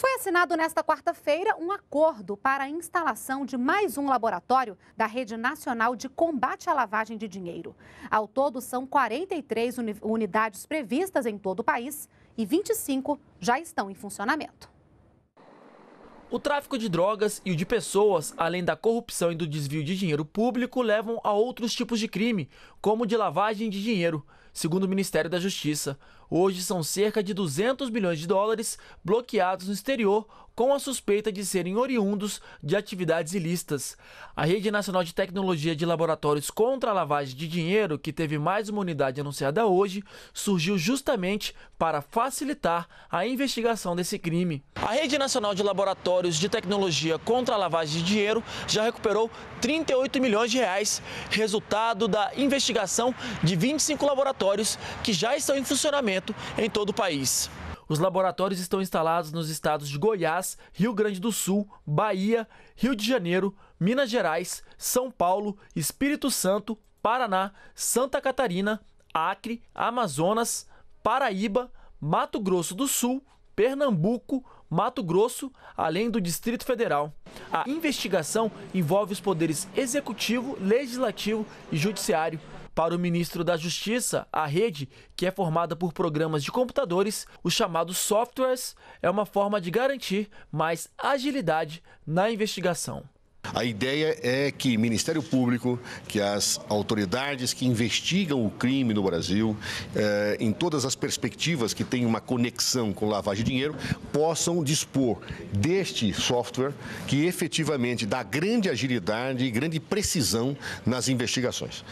Foi assinado nesta quarta-feira um acordo para a instalação de mais um laboratório da Rede Nacional de Combate à Lavagem de Dinheiro. Ao todo, são 43 unidades previstas em todo o país e 25 já estão em funcionamento. O tráfico de drogas e o de pessoas, além da corrupção e do desvio de dinheiro público, levam a outros tipos de crime, como de lavagem de dinheiro, segundo o Ministério da Justiça. Hoje são cerca de 200 milhões de dólares bloqueados no exterior com a suspeita de serem oriundos de atividades ilícitas. A Rede Nacional de Tecnologia de Laboratórios contra a Lavagem de Dinheiro, que teve mais uma unidade anunciada hoje, surgiu justamente para facilitar a investigação desse crime. A Rede Nacional de Laboratórios de Tecnologia contra a Lavagem de Dinheiro já recuperou 38 milhões de reais, resultado da investigação de 25 laboratórios que já estão em funcionamento em todo o país. Os laboratórios estão instalados nos estados de Goiás, Rio Grande do Sul, Bahia, Rio de Janeiro, Minas Gerais, São Paulo, Espírito Santo, Paraná, Santa Catarina, Acre, Amazonas, Paraíba, Mato Grosso do Sul, Pernambuco, Mato Grosso, além do Distrito Federal. A investigação envolve os poderes executivo, legislativo e judiciário para o ministro da Justiça, a rede, que é formada por programas de computadores, os chamados softwares, é uma forma de garantir mais agilidade na investigação. A ideia é que Ministério Público, que as autoridades que investigam o crime no Brasil, eh, em todas as perspectivas que têm uma conexão com lavagem de dinheiro, possam dispor deste software que efetivamente dá grande agilidade e grande precisão nas investigações.